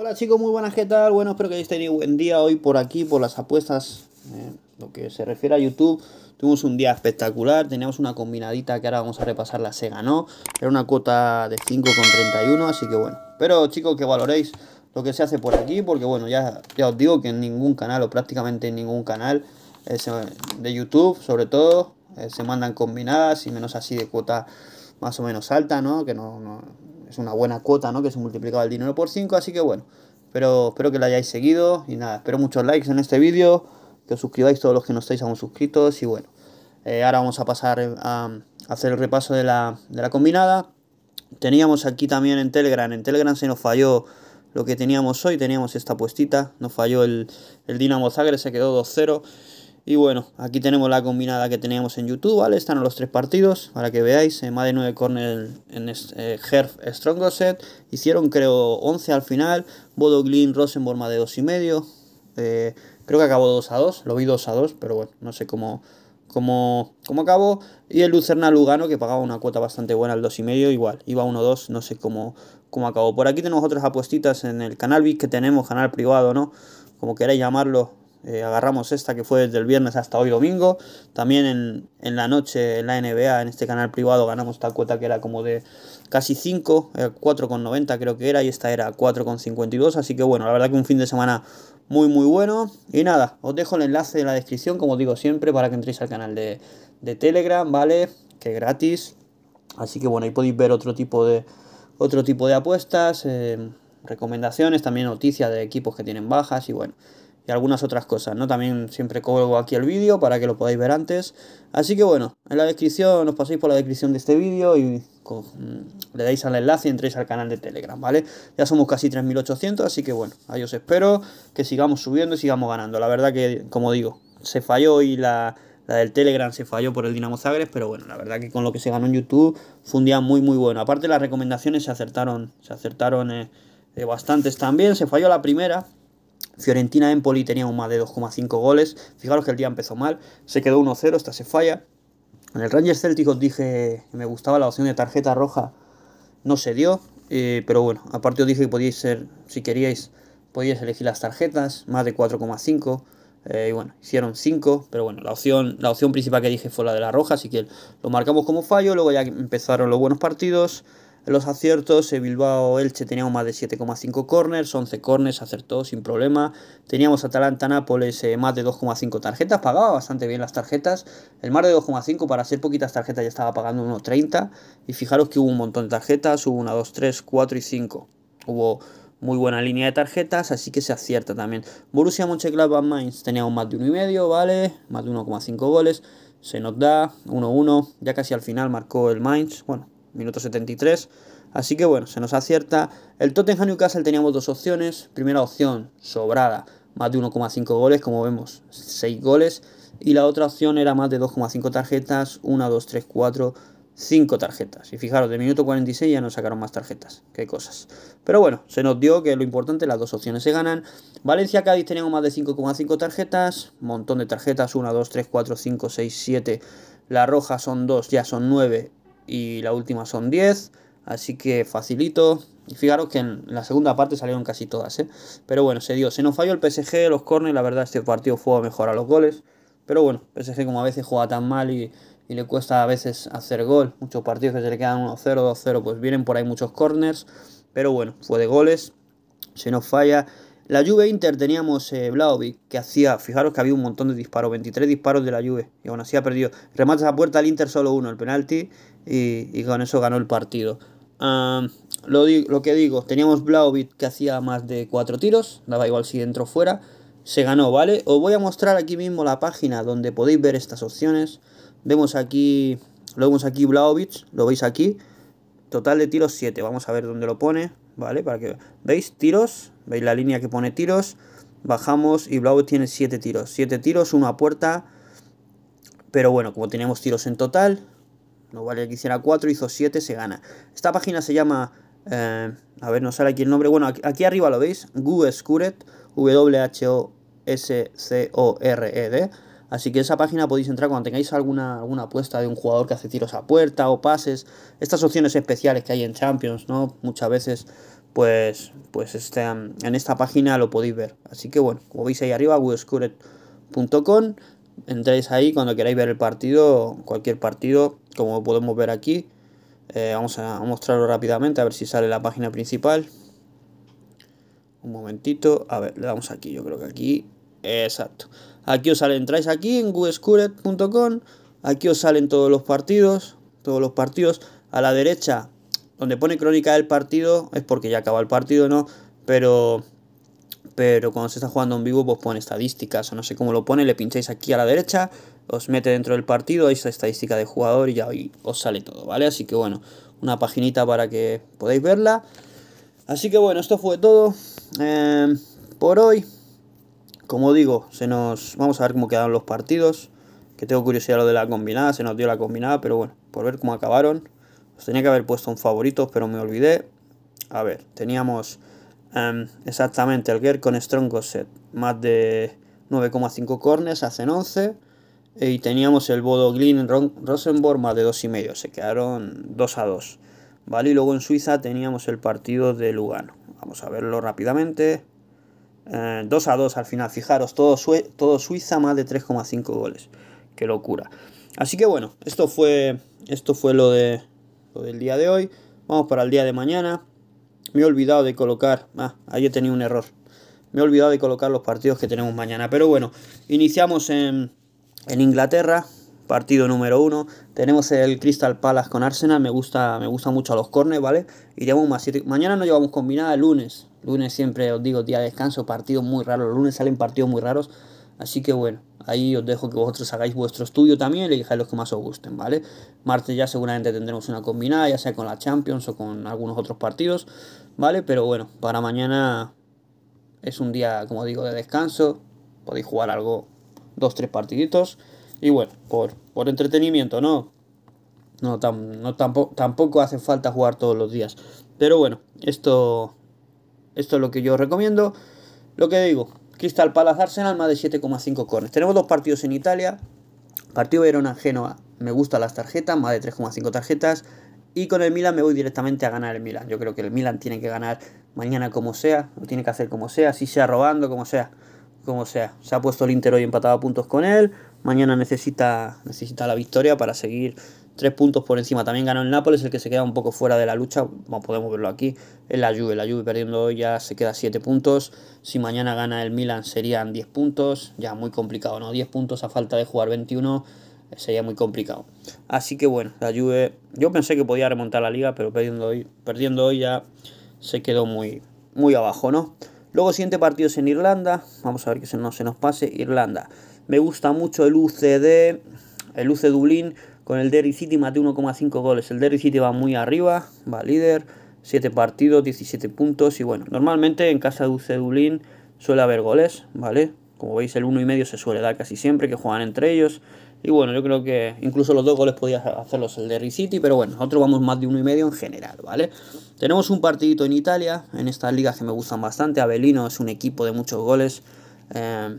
Hola chicos, muy buenas, ¿qué tal? Bueno, espero que hayáis tenido un buen día hoy por aquí, por las apuestas, eh, lo que se refiere a YouTube. Tuvimos un día espectacular, teníamos una combinadita que ahora vamos a repasar la SEGA, ¿no? Era una cuota de 5,31, así que bueno. Pero chicos, que valoréis lo que se hace por aquí, porque bueno, ya, ya os digo que en ningún canal, o prácticamente en ningún canal eh, de YouTube, sobre todo, eh, se mandan combinadas y menos así de cuota más o menos alta, ¿no? Que no es una buena cuota, ¿no? Que se multiplicaba el dinero por 5, así que bueno. Pero espero que la hayáis seguido y nada, espero muchos likes en este vídeo, que os suscribáis todos los que no estáis aún suscritos y bueno. Eh, ahora vamos a pasar a hacer el repaso de la, combinada. Teníamos aquí también en Telegram, en Telegram se nos falló lo que teníamos hoy, teníamos esta puestita, nos falló el, el Dinamo Zagreb, se quedó 2-0. Y bueno, aquí tenemos la combinada que teníamos en YouTube, ¿vale? Están los tres partidos, para que veáis. Eh, más de 9 corner en eh, Herf Set. Hicieron, creo, 11 al final. Bodo Rosenborg, más de 2,5. Eh, creo que acabó 2 a 2. Lo vi 2 a 2, pero bueno, no sé cómo, cómo, cómo acabó. Y el Lucerna Lugano, que pagaba una cuota bastante buena al 2,5, igual. Iba 1-2, no sé cómo, cómo acabó. Por aquí tenemos otras apuestitas en el canal VIP que tenemos, canal privado, ¿no? Como queráis llamarlo eh, agarramos esta que fue desde el viernes hasta hoy domingo. También en, en, la noche en la NBA, en este canal privado, ganamos esta cuota que era como de casi 5, 4,90 eh, creo que era, y esta era 4,52. Así que bueno, la verdad que un fin de semana muy muy bueno. Y nada, os dejo el enlace en la descripción, como digo siempre, para que entréis al canal de, Telegram, ¿vale? Que gratis. Así que bueno, ahí podéis ver otro tipo de, otro tipo de apuestas, eh, recomendaciones, también noticias de equipos que tienen bajas y bueno y algunas otras cosas, ¿no? También siempre colgo aquí el vídeo para que lo podáis ver antes. Así que bueno, en la descripción, os paséis por la descripción de este vídeo y mm, le dais al enlace y entréis al canal de Telegram, ¿vale? Ya somos casi 3.800, así que bueno, ahí os espero que sigamos subiendo y sigamos ganando. La verdad que, como digo, se falló y la, del Telegram se falló por el Dinamo Zagreb, pero bueno, la verdad que con lo que se ganó en YouTube fue un día muy, muy bueno. Aparte las recomendaciones se acertaron, se acertaron... Eh, eh, bastantes también. Se falló la primera, Fiorentina Empoli tenía un más de 2,5 goles. Fijaros que el día empezó mal, se quedó 1-0, esta se falla. En el Rangers Celtic os dije que me gustaba la opción de tarjeta roja, no se dio, eh, pero bueno, aparte os dije que podíais ser, si queríais, podíais elegir las tarjetas, más de 4,5. Eh, y bueno, hicieron 5, pero bueno, la opción, la opción principal que dije fue la de la roja, así que lo marcamos como fallo, luego ya empezaron los buenos partidos, los aciertos, eh, Bilbao Elche teníamos más de 7,5 corners, 11 corners acertó sin problema. Teníamos Atalanta Nápoles eh, más de 2,5 tarjetas, pagaba bastante bien las tarjetas. El mar de 2,5 para ser poquitas tarjetas ya estaba pagando 1,30. Y fijaros que hubo un montón de tarjetas, hubo 1, 2, 3, 4 y 5. Hubo muy buena línea de tarjetas, así que se acierta también. Borussia Mönchengladbach Mainz teníamos más de 1,5, ¿vale? Más de 1,5 goles. Se nos da 1-1, ya casi al final marcó el Mainz. Bueno, minuto 73. Así que bueno, se nos acierta. El Tottenham Newcastle teníamos dos opciones. Primera opción, sobrada, más de 1,5 goles, como vemos, 6 goles. Y la otra opción era más de 2,5 tarjetas, 1, 2, 3, 4, 5 tarjetas. Y fijaros, de minuto 46 ya nos sacaron más tarjetas. Qué cosas. Pero bueno, se nos dio que lo importante, las dos opciones se ganan. Valencia-Cádiz teníamos más de 5,5 tarjetas. Montón de tarjetas, 1, 2, 3, 4, 5, 6, 7. La roja son 2, ya son 9 y la última son 10. Así que facilito. Y fijaros que en la segunda parte salieron casi todas. ¿eh? Pero bueno, se dio. Se nos falló el PSG, los corners. La verdad, este partido fue a mejor a los goles. Pero bueno, PSG como a veces juega tan mal y, y le cuesta a veces hacer gol. Muchos partidos que se le quedan 1-0, 2-0, pues vienen por ahí muchos corners. Pero bueno, fue de goles. Se nos falla. La Juve Inter teníamos Blaovic, eh, que hacía, fijaros que había un montón de disparos, 23 disparos de la Juve, y aún así ha perdido. Remates a puerta al Inter solo uno, el penalti, y, con eso ganó el partido. lo, lo, que digo, teníamos Blaovic que hacía más de 4 tiros, daba igual si entró fuera, se ganó, ¿vale? Os voy a mostrar aquí mismo la página donde podéis ver estas opciones. Vemos aquí, lo vemos aquí Blaovic, lo veis aquí, total de tiros 7, vamos a ver dónde lo pone. ¿vale? Para que veis tiros, veis la línea que pone tiros, bajamos y Blau tiene 7 tiros, 7 tiros, una puerta, pero bueno, como tenemos tiros en total, no vale que hiciera 4, hizo 7, se gana. Esta página se llama, eh, a ver, no sale aquí el nombre, bueno, aquí, arriba lo veis, Google Scuret, W-H-O-S-C-O-R-E-D, Así que esa página podéis entrar cuando tengáis alguna, alguna apuesta de un jugador que hace tiros a puerta o pases. Estas opciones especiales que hay en Champions, ¿no? Muchas veces, pues, pues este, um, en esta página lo podéis ver. Así que bueno, como veis ahí arriba, wescuret.com. Entréis ahí cuando queráis ver el partido, cualquier partido, como podemos ver aquí. Eh, vamos a mostrarlo rápidamente, a ver si sale la página principal. Un momentito, a ver, le damos aquí, yo creo que aquí Exacto. Aquí os sale, entráis aquí en goodscuret.com, aquí os salen todos los partidos, todos los partidos. A la derecha, donde pone crónica del partido, es porque ya acaba el partido, ¿no? Pero, pero cuando se está jugando en vivo, pues pone estadísticas o no sé cómo lo pone, le pincháis aquí a la derecha, os mete dentro del partido, ahí está estadística de jugador y ya ahí os sale todo, ¿vale? Así que bueno, una paginita para que podáis verla. Así que bueno, esto fue todo eh, por hoy. Como digo, se nos vamos a ver cómo quedaron los partidos. Que tengo curiosidad lo de la combinada, se nos dio la combinada, pero bueno, por ver cómo acabaron. Os tenía que haber puesto un favorito, pero me olvidé. A ver, teníamos em, exactamente el con Strong set más de 9,5 cornes, hacen 11. Y teníamos el Bodo Glin Rosenborg más de 2,5. Se quedaron 2 a 2. ¿Vale? Y luego en Suiza teníamos el partido de Lugano. Vamos a verlo rápidamente. 2 eh, a 2 al final, fijaros, todo, todo Suiza más de 3,5 goles. Qué locura. Así que bueno, esto fue, esto fue lo, de, del día de hoy. Vamos para el día de mañana. Me he olvidado de colocar... Ah, ahí he tenido un error. Me he olvidado de colocar los partidos que tenemos mañana. Pero bueno, iniciamos en, en Inglaterra partido número uno. Tenemos el Crystal Palace con Arsenal, me gusta, me gusta mucho a los Cornes ¿vale? Iríamos más Mañana no llevamos combinada, lunes. Lunes siempre os digo día de descanso, partidos muy raros. los lunes salen partidos muy raros. Así que bueno, ahí os dejo que vosotros hagáis vuestro estudio también y dejáis los que más os gusten, ¿vale? Martes ya seguramente tendremos una combinada, ya sea con la Champions o con algunos otros partidos, ¿vale? Pero bueno, para mañana es un día, como digo, de descanso. Podéis jugar algo, dos, tres partiditos. Y bueno, por, por entretenimiento, ¿no? No, tam, no tampoco, tampoco hace falta jugar todos los días. Pero bueno, esto, esto es lo que yo recomiendo. Lo que digo, Crystal Palace Arsenal más de 7,5 cornes Tenemos dos partidos en Italia. Partido Verona-Genoa. Me gustan las tarjetas, más de 3,5 tarjetas. Y con el Milan me voy directamente a ganar el Milan. Yo creo que el Milan tiene que ganar mañana como sea. Lo tiene que hacer como sea. Si sea robando, como sea. Como sea. Se ha puesto el Inter hoy empatado a puntos con él. Mañana necesita, necesita la victoria para seguir tres puntos por encima. También ganó el Nápoles, el que se queda un poco fuera de la lucha. Como podemos verlo aquí. es la Juve, la Juve perdiendo hoy ya se queda 7 puntos. Si mañana gana el Milan serían 10 puntos. Ya muy complicado, ¿no? 10 puntos a falta de jugar 21 eh, sería muy complicado. Así que bueno, la Juve. Yo pensé que podía remontar la liga, pero perdiendo hoy, perdiendo ya se quedó muy, muy abajo, ¿no? Luego, siguiente partido es en Irlanda. Vamos a ver que no se nos pase. Irlanda. Me gusta mucho el UCD, el UC Dublín con el Derry City, mate 1,5 goles. El Derry City va muy arriba, va líder, 7 partidos, 17 puntos. Y bueno, normalmente en casa de UC Dublín suele haber goles, ¿vale? Como veis, el 1,5 se suele dar casi siempre, que juegan entre ellos. Y bueno, yo creo que incluso los dos goles podía hacerlos el Derry City, pero bueno, nosotros vamos más de uno y medio en general, ¿vale? Tenemos un partidito en Italia, en estas ligas que me gustan bastante. Avelino es un equipo de muchos goles. Eh,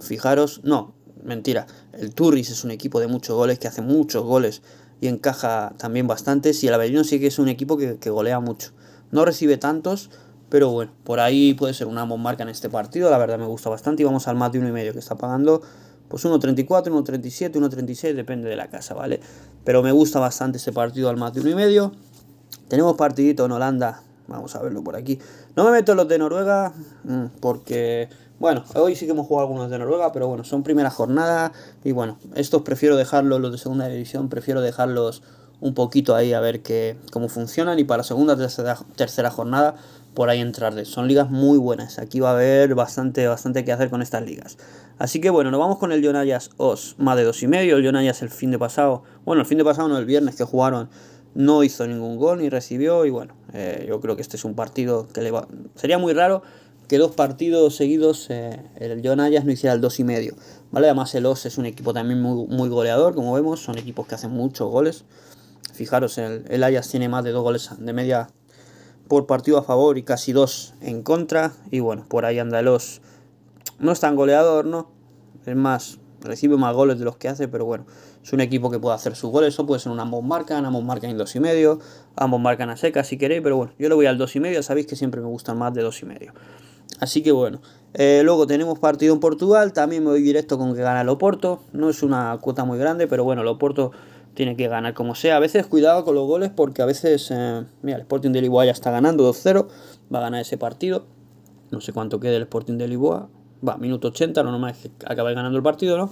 Fijaros, no, mentira. El Turris es un equipo de muchos goles, que hace muchos goles y encaja también bastantes. Y el Avellino sí que es un equipo que, golea mucho. No recibe tantos, pero bueno, por ahí puede ser una marca en este partido. La verdad me gusta bastante. Y vamos al más de 1,5 que está pagando. Pues 1.34, 1.37, 1.36, depende de la casa, ¿vale? Pero me gusta bastante ese partido al más de 1,5. Tenemos partidito en Holanda. Vamos a verlo por aquí. No me meto en los de Noruega mm, porque bueno, hoy sí que hemos jugado algunos de Noruega, pero bueno, son primera jornada y bueno, estos prefiero dejarlos, los de segunda división, prefiero dejarlos un poquito ahí a ver cómo funcionan y para segunda, tercera, tercera jornada por ahí entrarles. Son ligas muy buenas, aquí va a haber bastante, bastante que hacer con estas ligas. Así que bueno, nos vamos con el Jonayas Os, más de dos y medio, el Jonayas el fin de pasado, bueno, el fin de pasado no, el viernes que jugaron no hizo ningún gol ni recibió y bueno, eh, yo creo que este es un partido que le va... sería muy raro que dos partidos seguidos eh, el John Ayas no hiciera el 2,5. y medio. ¿vale? Además el OS es un equipo también muy, goleador, como vemos, son equipos que hacen muchos goles. Fijaros, el, el Ayas tiene más de dos goles de media por partido a favor y casi dos en contra. Y bueno, por ahí anda el OS. No es tan goleador, ¿no? Es más, recibe más goles de los que hace, pero bueno, es un equipo que puede hacer sus goles. Eso puede ser un ambos marcan, ambos marcan en dos y medio, ambos marcan a seca si queréis, pero bueno, yo le voy al dos y medio, sabéis que siempre me gustan más de dos y medio. Así que bueno. Eh, luego tenemos partido en Portugal. También me voy directo con que gana el Oporto. No es una cuota muy grande, pero bueno, el Oporto tiene que ganar como sea. A veces cuidado con los goles porque a veces, eh, mira, el Sporting de Lisboa ya está ganando 2-0, va a ganar ese partido. No sé cuánto queda el Sporting de Lisboa. Va, minuto 80, no nomás es que ganando el partido, ¿no?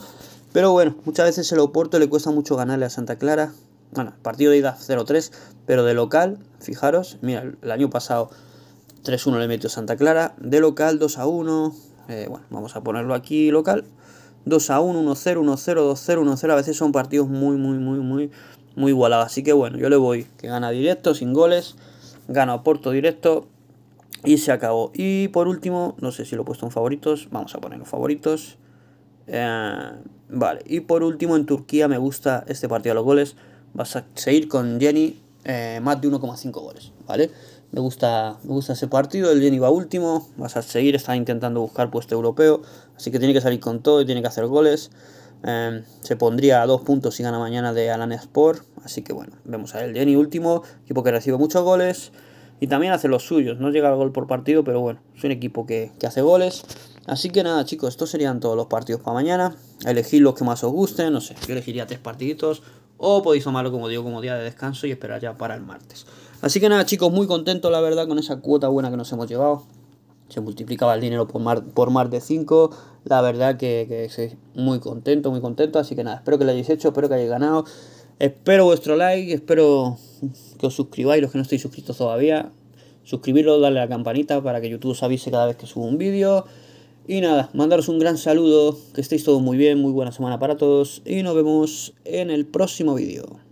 Pero bueno, muchas veces el Oporto le cuesta mucho ganarle a Santa Clara. Bueno, partido de ida 0-3, pero de local, fijaros, mira, el año pasado 3-1 le metió Santa Clara. De local, 2-1. Eh, bueno, vamos a ponerlo aquí local. 2-1, 1-0, 1-0, 2-0, 1-0. A veces son partidos muy, muy, muy, muy, muy igualados. Así que bueno, yo le voy. Que gana directo, sin goles. Gana Porto directo. Y se acabó. Y por último, no sé si lo he puesto en favoritos. Vamos a ponerlo en favoritos. Eh, vale, y por último en Turquía me gusta este partido a los goles. Vas a seguir con Jenny eh, más de 1,5 goles, ¿vale? Me gusta, gusta ese partido, el Jenny va último, vas a seguir, está intentando buscar puesto europeo, así que tiene que salir con todo y tiene que hacer goles. Em, se pondría a dos puntos si gana mañana de Alan Sport, así que bueno, vemos a el Jenny último, equipo que recibe muchos goles y también hace los suyos, no llega al gol por partido, pero bueno, es un equipo que, hace goles. Así que nada chicos, estos serían todos los partidos para mañana, elegid los que más os gusten, no sé, yo elegiría tres partiditos, o podéis tomarlo como digo como día de descanso y esperar ya para el martes. Así que nada, chicos, muy contento, la verdad, con esa cuota buena que nos hemos llevado. Se multiplicaba el dinero por, por más de 5. La verdad que, que muy contento, muy contento. Así que nada, espero que lo hayáis hecho, espero que hayáis ganado. Espero vuestro like, espero que os suscribáis los que no estáis suscritos todavía. Suscribiros, darle a la campanita para que YouTube os avise cada vez que subo un vídeo. Y nada, mandaros un gran saludo, que estéis todos muy bien, muy buena semana para todos y nos vemos en el próximo vídeo.